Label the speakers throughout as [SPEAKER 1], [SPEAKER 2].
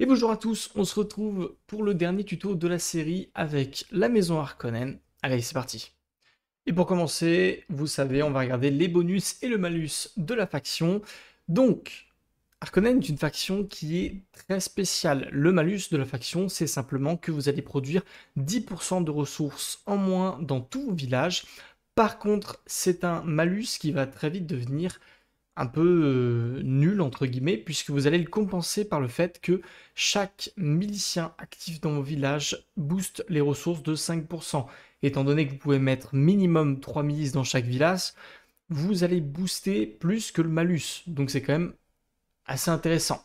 [SPEAKER 1] Et bonjour à tous, on se retrouve pour le dernier tuto de la série avec la maison Harkonnen. Allez, c'est parti Et pour commencer, vous savez, on va regarder les bonus et le malus de la faction. Donc, Harkonnen est une faction qui est très spéciale. Le malus de la faction, c'est simplement que vous allez produire 10% de ressources en moins dans tout vos villages. Par contre, c'est un malus qui va très vite devenir un peu euh, nul, entre guillemets, puisque vous allez le compenser par le fait que chaque milicien actif dans vos villages booste les ressources de 5%. Étant donné que vous pouvez mettre minimum 3 milices dans chaque village, vous allez booster plus que le malus. Donc c'est quand même assez intéressant.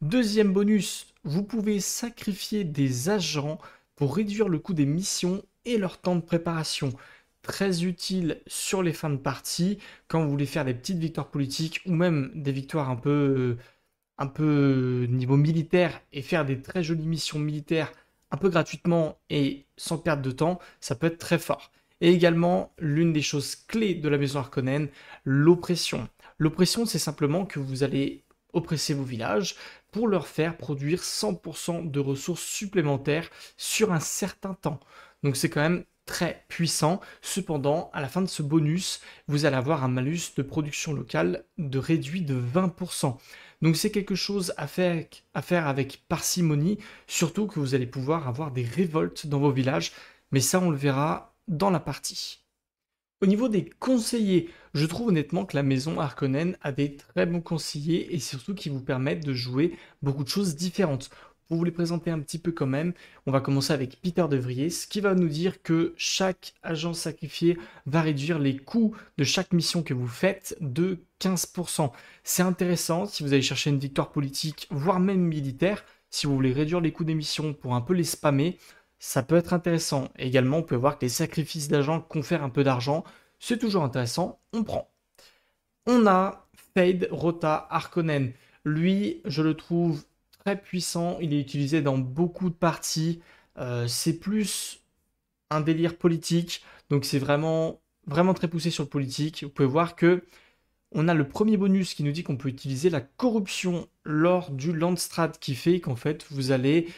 [SPEAKER 1] Deuxième bonus, vous pouvez sacrifier des agents pour réduire le coût des missions et leur temps de préparation très utile sur les fins de partie quand vous voulez faire des petites victoires politiques ou même des victoires un peu, euh, un peu niveau militaire et faire des très jolies missions militaires un peu gratuitement et sans perdre de temps, ça peut être très fort. Et également, l'une des choses clés de la maison arconen l'oppression. L'oppression, c'est simplement que vous allez oppresser vos villages pour leur faire produire 100% de ressources supplémentaires sur un certain temps. Donc c'est quand même très puissant. Cependant, à la fin de ce bonus, vous allez avoir un malus de production locale de réduit de 20%. Donc c'est quelque chose à faire, avec parcimonie, surtout que vous allez pouvoir avoir des révoltes dans vos villages, mais ça on le verra dans la partie. Au niveau des conseillers, je trouve honnêtement que la maison Harkonnen a des très bons conseillers et surtout qui vous permettent de jouer beaucoup de choses différentes pour vous les présenter un petit peu quand même, on va commencer avec Peter Devrier, ce qui va nous dire que chaque agent sacrifié va réduire les coûts de chaque mission que vous faites de 15%. C'est intéressant si vous allez chercher une victoire politique, voire même militaire, si vous voulez réduire les coûts des missions pour un peu les spammer, ça peut être intéressant. Également, on peut voir que les sacrifices d'agents confèrent un peu d'argent, c'est toujours intéressant, on prend. On a Fade Rota Harkonnen. Lui, je le trouve puissant, il est utilisé dans beaucoup de parties, euh, c'est plus un délire politique, donc c'est vraiment, vraiment très poussé sur le politique. Vous pouvez voir que on a le premier bonus qui nous dit qu'on peut utiliser la corruption lors du Landstrad, qui fait qu'en fait vous allez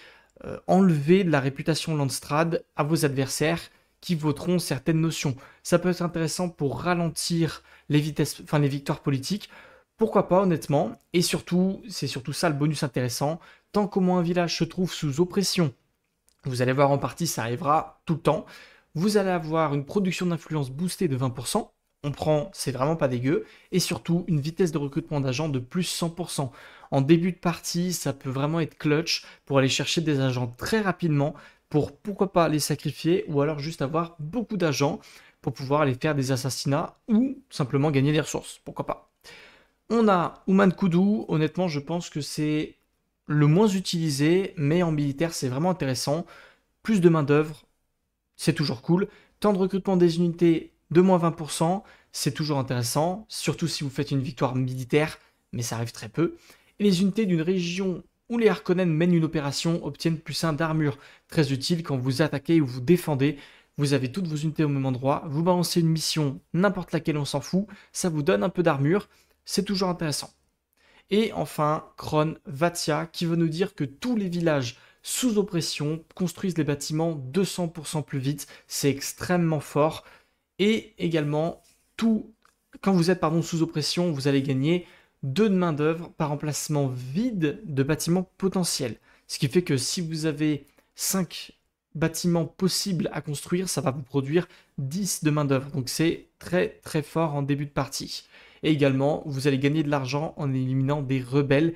[SPEAKER 1] euh, enlever de la réputation Landstrad à vos adversaires qui voteront certaines notions. Ça peut être intéressant pour ralentir les, vitesses, enfin, les victoires politiques pourquoi pas honnêtement, et surtout, c'est surtout ça le bonus intéressant, tant qu'au moins un village se trouve sous oppression, vous allez voir en partie ça arrivera tout le temps, vous allez avoir une production d'influence boostée de 20%, on prend, c'est vraiment pas dégueu, et surtout une vitesse de recrutement d'agents de plus 100%. En début de partie, ça peut vraiment être clutch pour aller chercher des agents très rapidement, pour pourquoi pas les sacrifier, ou alors juste avoir beaucoup d'agents pour pouvoir aller faire des assassinats ou simplement gagner des ressources, pourquoi pas. On a Ouman Kudu, honnêtement je pense que c'est le moins utilisé, mais en militaire c'est vraiment intéressant. Plus de main d'œuvre, c'est toujours cool. Temps de recrutement des unités de moins 20%, c'est toujours intéressant, surtout si vous faites une victoire militaire, mais ça arrive très peu. Et les unités d'une région où les Harkonnen mènent une opération obtiennent plus 1 d'armure, très utile quand vous attaquez ou vous défendez. Vous avez toutes vos unités au même endroit, vous balancez une mission, n'importe laquelle on s'en fout, ça vous donne un peu d'armure, c'est toujours intéressant. Et enfin, Kron Vatia, qui veut nous dire que tous les villages sous oppression construisent les bâtiments 200% plus vite, c'est extrêmement fort. Et également, tout, quand vous êtes pardon, sous oppression, vous allez gagner 2 de main-d'œuvre par emplacement vide de bâtiments potentiels. Ce qui fait que si vous avez 5 bâtiments possibles à construire, ça va vous produire 10 de main-d'œuvre. Donc c'est très très fort en début de partie. Et également, vous allez gagner de l'argent en éliminant des rebelles.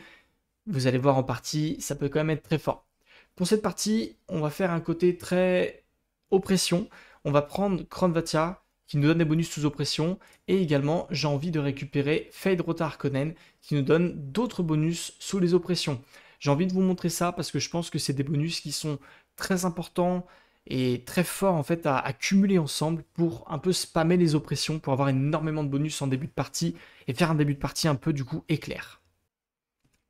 [SPEAKER 1] Vous allez voir en partie, ça peut quand même être très fort. Pour cette partie, on va faire un côté très oppression. On va prendre Kronvatia, qui nous donne des bonus sous oppression. Et également, j'ai envie de récupérer Fade Rotarkonen qui nous donne d'autres bonus sous les oppressions. J'ai envie de vous montrer ça parce que je pense que c'est des bonus qui sont très importants, et très fort en fait à, accumuler cumuler ensemble pour un peu spammer les oppressions, pour avoir énormément de bonus en début de partie et faire un début de partie un peu du coup éclair.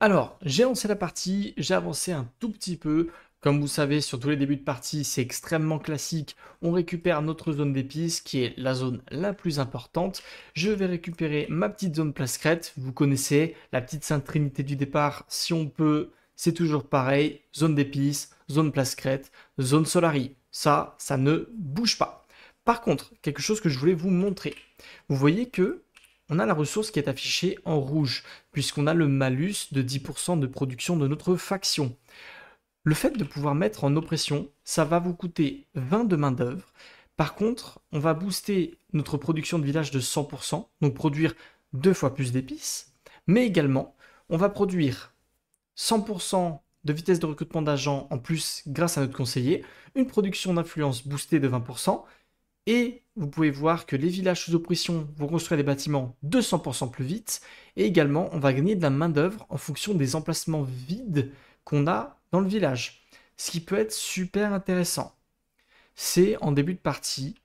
[SPEAKER 1] Alors, j'ai lancé la partie, j'ai avancé un tout petit peu. Comme vous savez, sur tous les débuts de partie, c'est extrêmement classique. On récupère notre zone d'épices, qui est la zone la plus importante. Je vais récupérer ma petite zone place crête. Vous connaissez la petite sainte trinité du départ. Si on peut, c'est toujours pareil. Zone d'épices, zone place crête, zone Solari. Ça, ça ne bouge pas. Par contre, quelque chose que je voulais vous montrer. Vous voyez que on a la ressource qui est affichée en rouge, puisqu'on a le malus de 10% de production de notre faction. Le fait de pouvoir mettre en oppression, ça va vous coûter 20 de main-d'œuvre. Par contre, on va booster notre production de village de 100%, donc produire deux fois plus d'épices, mais également, on va produire 100% de vitesse de recrutement d'agents en plus grâce à notre conseiller, une production d'influence boostée de 20%, et vous pouvez voir que les villages sous oppression vont construire des bâtiments 200% plus vite, et également on va gagner de la main-d'œuvre en fonction des emplacements vides qu'on a dans le village, ce qui peut être super intéressant. C'est en début de partie,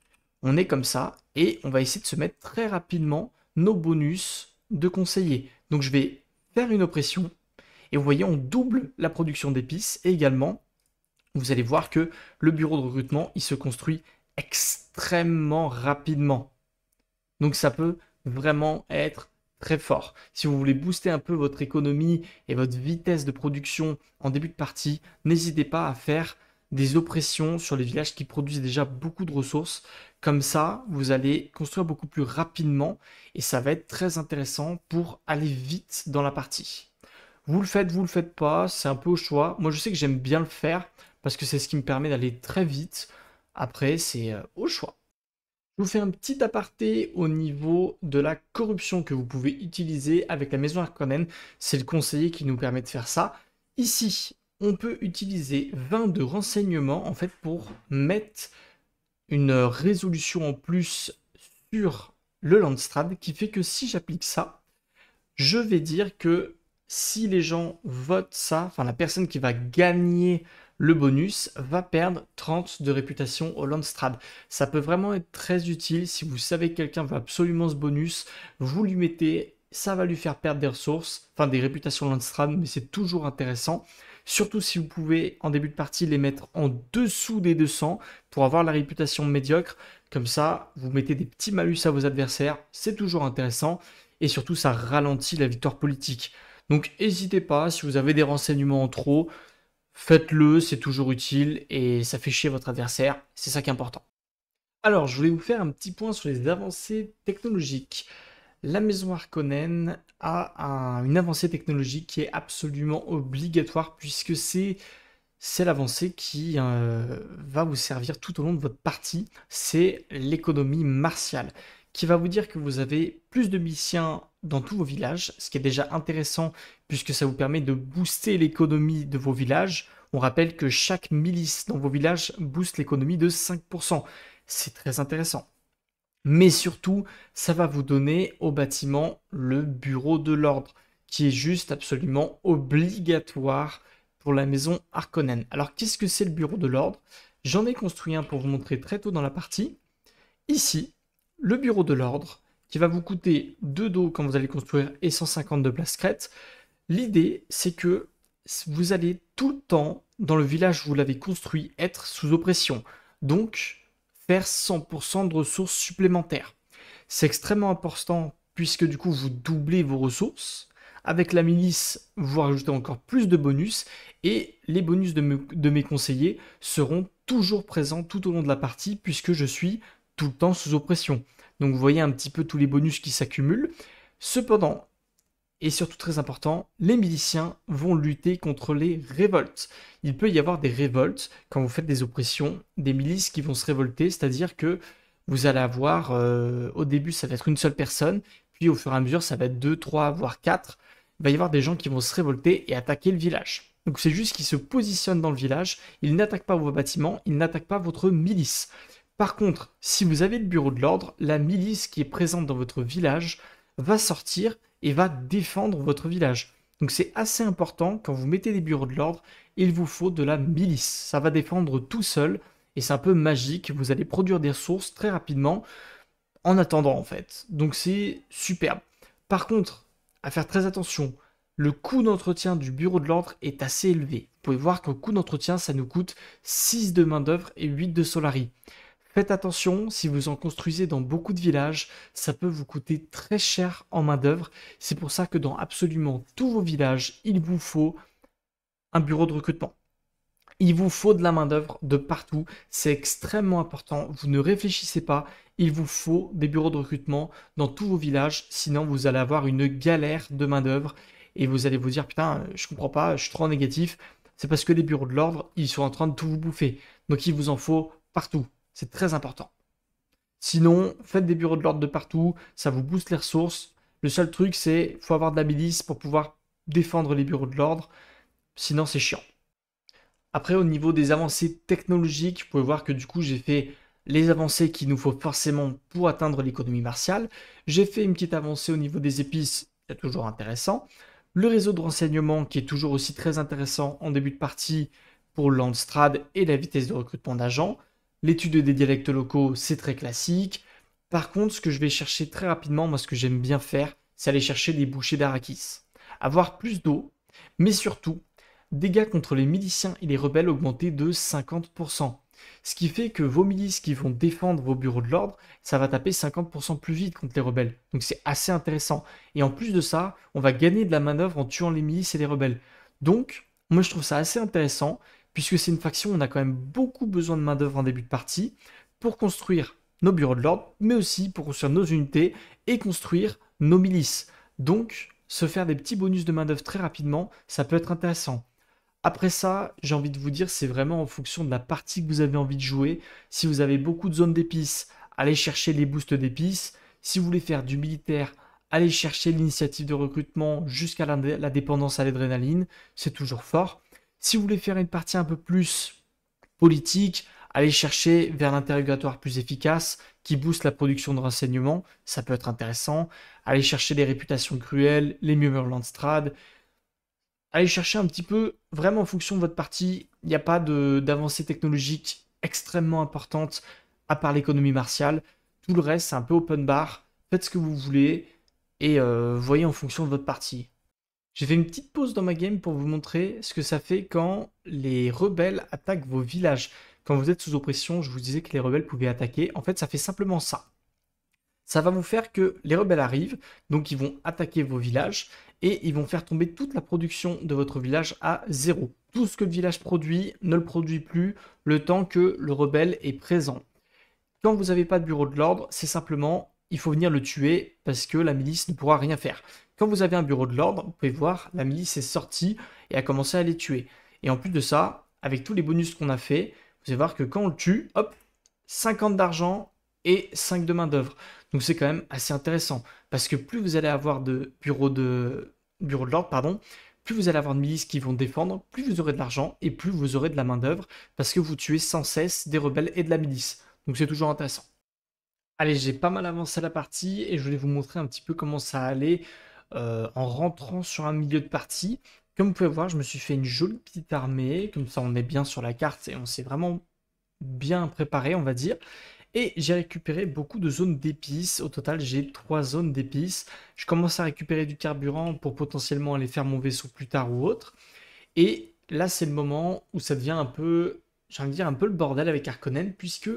[SPEAKER 1] on est comme ça, et on va essayer de se mettre très rapidement nos bonus de conseiller. Donc je vais faire une oppression, et vous voyez, on double la production d'épices et également, vous allez voir que le bureau de recrutement, il se construit extrêmement rapidement. Donc ça peut vraiment être très fort. Si vous voulez booster un peu votre économie et votre vitesse de production en début de partie, n'hésitez pas à faire des oppressions sur les villages qui produisent déjà beaucoup de ressources. Comme ça, vous allez construire beaucoup plus rapidement et ça va être très intéressant pour aller vite dans la partie. Vous le faites, vous le faites pas, c'est un peu au choix. Moi, je sais que j'aime bien le faire parce que c'est ce qui me permet d'aller très vite. Après, c'est euh, au choix. Je vous fais un petit aparté au niveau de la corruption que vous pouvez utiliser avec la maison Arconen. C'est le conseiller qui nous permet de faire ça. Ici, on peut utiliser 20 de renseignements en fait pour mettre une résolution en plus sur le Landstrad qui fait que si j'applique ça, je vais dire que si les gens votent ça, enfin la personne qui va gagner le bonus va perdre 30 de réputation au Landstrad. Ça peut vraiment être très utile si vous savez que quelqu'un veut absolument ce bonus, vous lui mettez, ça va lui faire perdre des ressources, enfin des réputations Landstrad, mais c'est toujours intéressant. Surtout si vous pouvez en début de partie les mettre en dessous des 200 pour avoir la réputation médiocre. Comme ça, vous mettez des petits malus à vos adversaires, c'est toujours intéressant. Et surtout, ça ralentit la victoire politique. Donc n'hésitez pas, si vous avez des renseignements en trop, faites-le, c'est toujours utile et ça fait chier votre adversaire, c'est ça qui est important. Alors, je voulais vous faire un petit point sur les avancées technologiques. La maison Harkonnen a une avancée technologique qui est absolument obligatoire puisque c'est l'avancée qui euh, va vous servir tout au long de votre partie, c'est l'économie martiale qui va vous dire que vous avez plus de miliciens dans tous vos villages, ce qui est déjà intéressant puisque ça vous permet de booster l'économie de vos villages. On rappelle que chaque milice dans vos villages booste l'économie de 5%. C'est très intéressant. Mais surtout, ça va vous donner au bâtiment le bureau de l'ordre, qui est juste absolument obligatoire pour la maison Harkonnen. Alors qu'est-ce que c'est le bureau de l'ordre J'en ai construit un pour vous montrer très tôt dans la partie. Ici, le bureau de l'ordre, qui va vous coûter 2 dos quand vous allez construire et 150 de place crête. L'idée, c'est que vous allez tout le temps, dans le village où vous l'avez construit, être sous oppression. Donc, faire 100% de ressources supplémentaires. C'est extrêmement important puisque du coup, vous doublez vos ressources. Avec la milice, vous rajoutez encore plus de bonus et les bonus de mes conseillers seront toujours présents tout au long de la partie puisque je suis tout le temps sous oppression. Donc vous voyez un petit peu tous les bonus qui s'accumulent. Cependant, et surtout très important, les miliciens vont lutter contre les révoltes. Il peut y avoir des révoltes quand vous faites des oppressions, des milices qui vont se révolter, c'est-à-dire que vous allez avoir, euh, au début ça va être une seule personne, puis au fur et à mesure ça va être deux, trois, voire quatre. Il va y avoir des gens qui vont se révolter et attaquer le village. Donc c'est juste qu'ils se positionnent dans le village, ils n'attaquent pas vos bâtiments, ils n'attaquent pas votre milice. Par contre, si vous avez le bureau de l'ordre, la milice qui est présente dans votre village va sortir et va défendre votre village. Donc c'est assez important, quand vous mettez des bureaux de l'ordre, il vous faut de la milice. Ça va défendre tout seul, et c'est un peu magique, vous allez produire des ressources très rapidement, en attendant en fait. Donc c'est superbe. Par contre, à faire très attention, le coût d'entretien du bureau de l'ordre est assez élevé. Vous pouvez voir qu'au coût d'entretien, ça nous coûte 6 de main-d'œuvre et 8 de Solari. Faites attention, si vous en construisez dans beaucoup de villages, ça peut vous coûter très cher en main-d'œuvre. C'est pour ça que dans absolument tous vos villages, il vous faut un bureau de recrutement. Il vous faut de la main-d'œuvre de partout. C'est extrêmement important. Vous ne réfléchissez pas. Il vous faut des bureaux de recrutement dans tous vos villages. Sinon, vous allez avoir une galère de main-d'œuvre et vous allez vous dire Putain, je comprends pas, je suis trop négatif. C'est parce que les bureaux de l'ordre, ils sont en train de tout vous bouffer. Donc, il vous en faut partout c'est très important. Sinon, faites des bureaux de l'ordre de partout, ça vous booste les ressources. Le seul truc, c'est faut avoir de la milice pour pouvoir défendre les bureaux de l'ordre, sinon c'est chiant. Après, au niveau des avancées technologiques, vous pouvez voir que du coup, j'ai fait les avancées qu'il nous faut forcément pour atteindre l'économie martiale. J'ai fait une petite avancée au niveau des épices, c'est toujours intéressant. Le réseau de renseignement qui est toujours aussi très intéressant en début de partie pour l'Andstrad et la vitesse de recrutement d'agents. L'étude des dialectes locaux, c'est très classique. Par contre, ce que je vais chercher très rapidement, moi ce que j'aime bien faire, c'est aller chercher des bouchées d'Arakis. Avoir plus d'eau, mais surtout, dégâts contre les miliciens et les rebelles augmentés de 50%. Ce qui fait que vos milices qui vont défendre vos bureaux de l'ordre, ça va taper 50% plus vite contre les rebelles. Donc c'est assez intéressant. Et en plus de ça, on va gagner de la manœuvre en tuant les milices et les rebelles. Donc, moi je trouve ça assez intéressant puisque c'est une faction, on a quand même beaucoup besoin de main-d'œuvre en début de partie pour construire nos bureaux de l'ordre, mais aussi pour construire nos unités et construire nos milices. Donc, se faire des petits bonus de main-d'œuvre très rapidement, ça peut être intéressant. Après ça, j'ai envie de vous dire, c'est vraiment en fonction de la partie que vous avez envie de jouer. Si vous avez beaucoup de zones d'épices, allez chercher les boosts d'épices. Si vous voulez faire du militaire, allez chercher l'initiative de recrutement jusqu'à la dépendance à l'adrénaline. C'est toujours fort. Si vous voulez faire une partie un peu plus politique, allez chercher vers l'interrogatoire plus efficace qui booste la production de renseignements, ça peut être intéressant. Aller chercher des réputations cruelles, les Müller-Landstrad. Allez chercher un petit peu, vraiment en fonction de votre partie, il n'y a pas d'avancée technologique extrêmement importante à part l'économie martiale. Tout le reste, c'est un peu open bar. Faites ce que vous voulez et euh, voyez en fonction de votre partie. J'ai fait une petite pause dans ma game pour vous montrer ce que ça fait quand les rebelles attaquent vos villages. Quand vous êtes sous oppression, je vous disais que les rebelles pouvaient attaquer. En fait, ça fait simplement ça. Ça va vous faire que les rebelles arrivent, donc ils vont attaquer vos villages et ils vont faire tomber toute la production de votre village à zéro. Tout ce que le village produit ne le produit plus le temps que le rebelle est présent. Quand vous n'avez pas de bureau de l'ordre, c'est simplement il faut venir le tuer parce que la milice ne pourra rien faire. Quand vous avez un bureau de l'ordre, vous pouvez voir, la milice est sortie et a commencé à les tuer. Et en plus de ça, avec tous les bonus qu'on a fait, vous allez voir que quand on le tue, hop, 50 d'argent et 5 de main d'œuvre. Donc c'est quand même assez intéressant. Parce que plus vous allez avoir de bureaux de, bureau de l'ordre, pardon, plus vous allez avoir de milices qui vont défendre, plus vous aurez de l'argent et plus vous aurez de la main d'œuvre parce que vous tuez sans cesse des rebelles et de la milice. Donc c'est toujours intéressant. Allez, j'ai pas mal avancé la partie et je voulais vous montrer un petit peu comment ça allait euh, en rentrant sur un milieu de partie. Comme vous pouvez voir, je me suis fait une jolie petite armée, comme ça on est bien sur la carte et on s'est vraiment bien préparé, on va dire. Et j'ai récupéré beaucoup de zones d'épices. Au total, j'ai trois zones d'épices. Je commence à récupérer du carburant pour potentiellement aller faire mon vaisseau plus tard ou autre. Et là, c'est le moment où ça devient un peu, j'ai dire, un peu le bordel avec Arkonen, puisque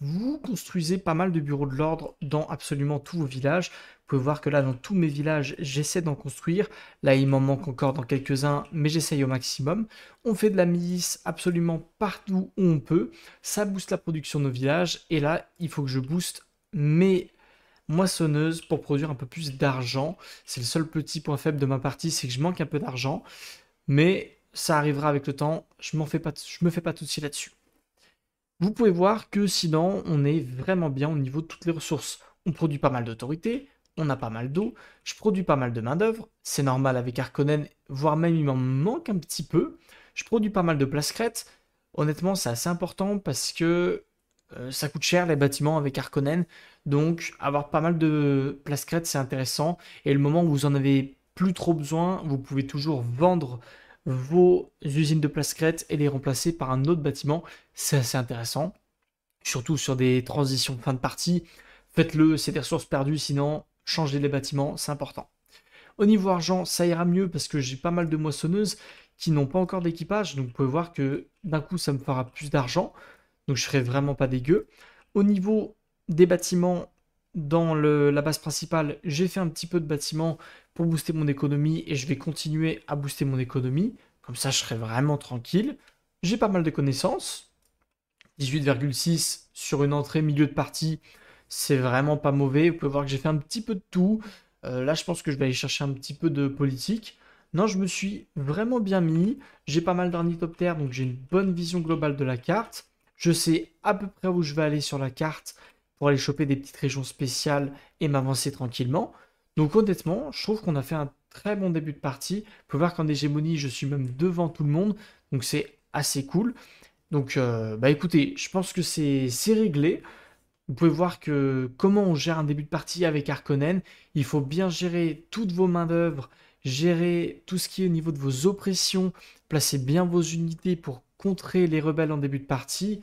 [SPEAKER 1] vous construisez pas mal de bureaux de l'ordre dans absolument tous vos villages pouvez voir que là, dans tous mes villages, j'essaie d'en construire. Là, il m'en manque encore dans quelques-uns, mais j'essaye au maximum. On fait de la milice absolument partout où on peut. Ça booste la production de nos villages. Et là, il faut que je booste mes moissonneuses pour produire un peu plus d'argent. C'est le seul petit point faible de ma partie, c'est que je manque un peu d'argent. Mais ça arrivera avec le temps, je m'en fais pas, je me fais pas tout de suite là-dessus. Vous pouvez voir que sinon, on est vraiment bien au niveau de toutes les ressources. On produit pas mal d'autorité, on a pas mal d'eau, je produis pas mal de main-d'œuvre, c'est normal avec Harkonnen, voire même il m'en manque un petit peu. Je produis pas mal de place crête. Honnêtement, c'est assez important parce que euh, ça coûte cher les bâtiments avec Harkonnen. Donc, avoir pas mal de place crête c'est intéressant. Et le moment où vous en avez plus trop besoin, vous pouvez toujours vendre vos usines de place crête. et les remplacer par un autre bâtiment. C'est assez intéressant. Surtout sur des transitions fin de partie. Faites-le, c'est des ressources perdues, sinon changer les bâtiments, c'est important. Au niveau argent, ça ira mieux parce que j'ai pas mal de moissonneuses qui n'ont pas encore d'équipage. Donc vous pouvez voir que d'un coup, ça me fera plus d'argent. Donc je serai vraiment pas dégueu. Au niveau des bâtiments, dans la base principale, j'ai fait un petit peu de bâtiments pour booster mon économie et je vais continuer à booster mon économie. Comme ça, je serai vraiment tranquille. J'ai pas mal de connaissances. 18,6 sur une entrée milieu de partie c'est vraiment pas mauvais. Vous pouvez voir que j'ai fait un petit peu de tout. Euh, là, je pense que je vais aller chercher un petit peu de politique. Non, je me suis vraiment bien mis. J'ai pas mal d'ornithoptères, donc j'ai une bonne vision globale de la carte. Je sais à peu près où je vais aller sur la carte pour aller choper des petites régions spéciales et m'avancer tranquillement. Donc honnêtement, je trouve qu'on a fait un très bon début de partie. Vous pouvez voir qu'en hégémonie, je suis même devant tout le monde. Donc c'est assez cool. Donc euh, bah écoutez, je pense que c'est réglé vous pouvez voir que comment on gère un début de partie avec Harkonnen. Il faut bien gérer toutes vos mains d'œuvre, gérer tout ce qui est au niveau de vos oppressions, placer bien vos unités pour contrer les rebelles en début de partie.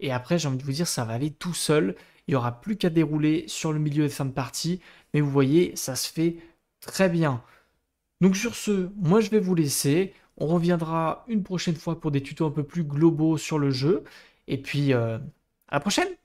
[SPEAKER 1] Et après, j'ai envie de vous dire, ça va aller tout seul. Il n'y aura plus qu'à dérouler sur le milieu et fin de partie. Mais vous voyez, ça se fait très bien. Donc sur ce, moi je vais vous laisser. On reviendra une prochaine fois pour des tutos un peu plus globaux sur le jeu. Et puis, euh, à la prochaine